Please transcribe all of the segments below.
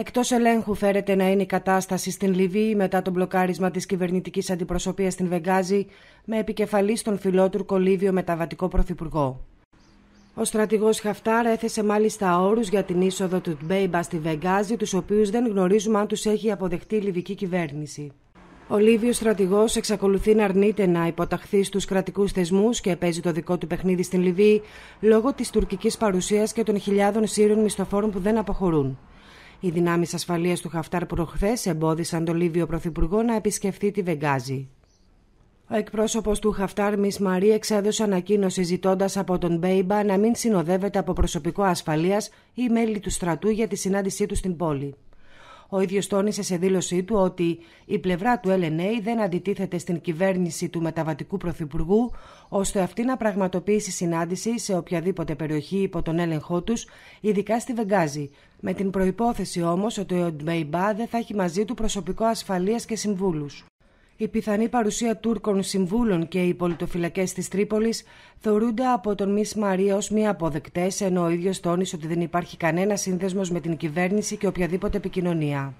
Εκτός ελέγχου φέρεται να είναι η κατάσταση στην Λιβύη μετά τον μπλοκάρισμα της κυβερνητικής αντιπροσωπείας στην Βεγγάζη με επικεφαλή τον φιλότουρκο Λίβιο μεταβατικό πρωθυπουργό. Ο στρατηγός Χαφτάρ έθεσε μάλιστα όρους για την είσοδο του Τμπέιμπα στη Βεγγάζη, τους οποίους δεν γνωρίζουμε αν τους έχει αποδεχτεί η λιβική κυβέρνηση. Ο Λίβιος Στρατηγός εξακολουθεί να αρνείται να υποταχθεί στους κρατικούς θεσμούς και παίζει το δικό του παιχνίδι στην Λιβύη λόγω της τουρκικής παρουσίας και των χιλιάδων Σύρων μισθοφόρων που δεν αποχωρούν. Οι δυνάμεις ασφαλείας του Χαφτάρ προχθές εμπόδισαν τον Λίβιο Πρωθυπουργό να επισκεφθεί τη Βεγγάζη. Ο εκπρόσωπος του Χαφτάρ Μη Μαρή εξέδωσε ανακοίνωση ζητώντας από τον Μπέιμπα να μην συνοδεύεται από προσωπικό ασφαλείας ή μέλη του στρατού για τη συνάντησή του στην πόλη. Ο ίδιος τόνισε σε δήλωσή του ότι η πλευρά του LNA δεν αντιτίθεται στην κυβέρνηση του μεταβατικού πρωθυπουργού ώστε αυτή να πραγματοποιήσει συνάντηση σε οποιαδήποτε περιοχή υπό τον έλεγχό τους, ειδικά στη Βεγγάζη, με την προϋπόθεση όμως ότι ο Ντμεϊμπά δεν θα έχει μαζί του προσωπικό ασφαλείας και συμβούλους. Η πιθανή παρουσία Τούρκων συμβούλων και οι πολιτοφυλακές της Τρίπολης θεωρούνται από τον Μη Μαρία ως μη αποδεκτές, ενώ ο ίδιος τόνισε ότι δεν υπάρχει κανένα σύνδεσμος με την κυβέρνηση και οποιαδήποτε επικοινωνία.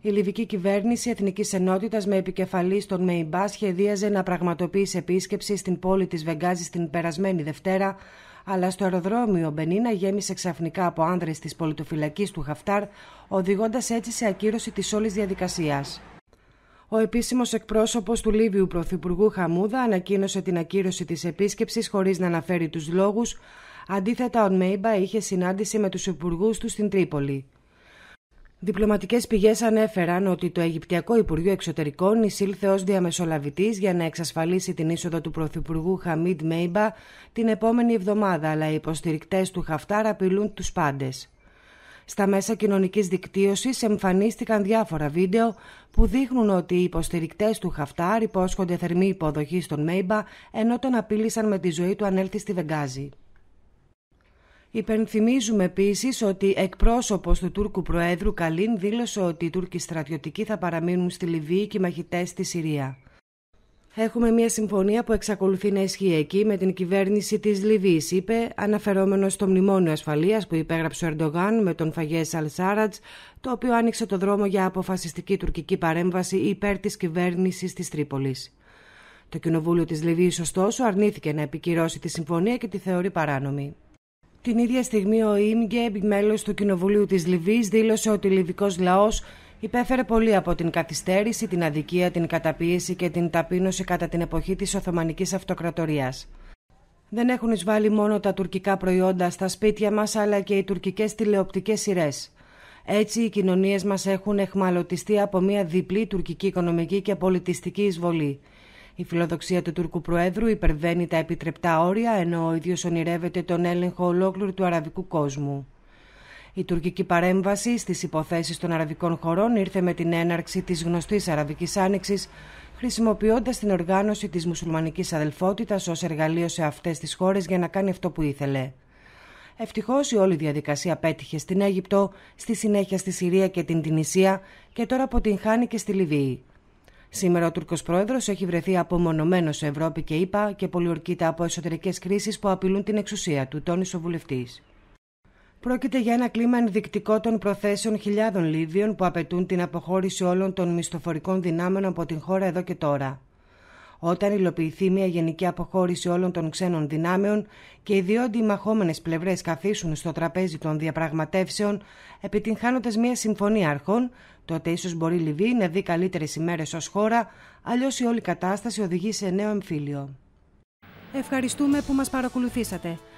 Η Λιβική κυβέρνηση Εθνικής Ενότητας με επικεφαλή τον Μεϊμπά σχεδίαζε να πραγματοποιήσει επίσκεψη στην πόλη της Βεγγάζης την περασμένη Δευτέρα, αλλά στο αεροδρόμιο Μπενίνα γέμισε ξαφνικά από άνδρες της πολιτοφυλακής του Χαφτάρ, οδηγώντας έτσι σε ακύρωση της όλης διαδικασίας. Ο επίσημος εκπρόσωπος του Λίβιου Πρωθυπουργού Χαμούδα ανακοίνωσε την ακύρωση της επίσκεψης χωρίς να αναφέρει τους λόγους. Αντίθετα, ο Μέιμπα είχε συνάντηση με τους υπουργούς του στην Τρίπολη. Διπλωματικές πηγές ανέφεραν ότι το Αιγυπτιακό Υπουργείο Εξωτερικών εισήλθε ως διαμεσολαβητής για να εξασφαλίσει την είσοδο του Πρωθυπουργού Χαμίντ Μέιμπα την επόμενη εβδομάδα, αλλά οι υποστηρικτές του Χαφτάρ απειλούν τους πάντες. Στα μέσα κοινωνικής δικτύωσης εμφανίστηκαν διάφορα βίντεο που δείχνουν ότι οι υποστηρικτές του Χαφτάρ υπόσχονται θερμή υποδοχή στον Μέιμπα ενώ τον απείλησαν με τη ζωή του ανέλθει στη Βεγγάζη. Υπενθυμίζουμε επίσης ότι εκπρόσωπος του Τούρκου Προέδρου Καλίν δήλωσε ότι οι Τούρκοι στρατιωτικοί θα παραμείνουν στη Λιβύη και οι μαχητές στη Συρία. Έχουμε μια συμφωνία που εξακολουθεί να ισχύει εκεί με την κυβέρνηση της Λιβύης, είπε, αναφερόμενος στο μνημόνιο ασφαλείας που υπέγραψε ο Ερντογάν με τον Φαγές Σάρατζ, το οποίο άνοιξε το δρόμο για αποφασιστική τουρκική παρέμβαση υπέρ της κυβέρνησης της Τρίπολης. Το Κοινοβούλιο της Λιβύης, ωστόσο, αρνήθηκε να επικυρώσει τη συμφωνία και τη θεωρεί παράνομη. Την ίδια στιγμή, ο Ιμγκέμπ, μέλος του Κοινοβουλίου της Λιβύης, δήλωσε ότι ο λιβικός λαός υπέφερε πολύ από την καθυστέρηση, την αδικία, την καταπίεση και την ταπείνωση κατά την εποχή της Οθωμανικής Αυτοκρατορίας. Δεν έχουν εισβάλει μόνο τα τουρκικά προϊόντα στα σπίτια μας αλλά και οι τουρκικές τηλεοπτικές σειρές. Έτσι οι κοινωνίες μας έχουν εχμαλωτιστεί από μια διπλή τουρκική οικονομική και πολιτιστική εισβολή. Η φιλοδοξία του Τούρκου Προέδρου υπερβαίνει τα επιτρεπτά όρια ενώ ο ίδιος ονειρεύεται τον έλεγχο ολόκληρου του αραβικού κόσμου. Η τουρκική παρέμβαση στις υποθέσεις των αραβικών χωρών ήρθε με την έναρξη της γνωστής Αραβικής Άνοιξης, χρησιμοποιώντας την οργάνωση της μουσουλμανικής αδελφότητας ως εργαλείο σε αυτές τις χώρες για να κάνει αυτό που ήθελε. Ευτυχώς η όλη διαδικασία πέτυχε στην Αίγυπτο, στη συνέχεια στη Συρία και την Τινησία και τώρα αποτυγχάνει και στη Λιβύη. Σήμερα ο Τουρκο Πρόεδρος έχει βρεθεί απομονωμένος σε Ευρώπη και ΗΠΑ και πολιορκείται από εσωτερικές κρίσεις που απειλούν την εξουσία του, τόνισε ο Πρόκειται για ένα κλίμα ενδεικτικό των προθέσεων χιλιάδων Λίβιων που απαιτούν την αποχώρηση όλων των μισθοφορικών δυνάμεων από την χώρα εδώ και τώρα. Όταν υλοποιηθεί μια γενική αποχώρηση όλων των ξένων δυνάμεων και οι δύο αντιμαχόμενε πλευρές καθίσουν στο τραπέζι των διαπραγματεύσεων επιτυγχάνοντας μια συμφωνία αρχών, τότε ίσως μπορεί η Λιβύη να δει καλύτερες ημέρες ως χώρα, αλλιώς η όλη κατάσταση οδηγεί σε νέο εμφύλιο. Ευχαριστούμε που μας παρακολουθήσατε.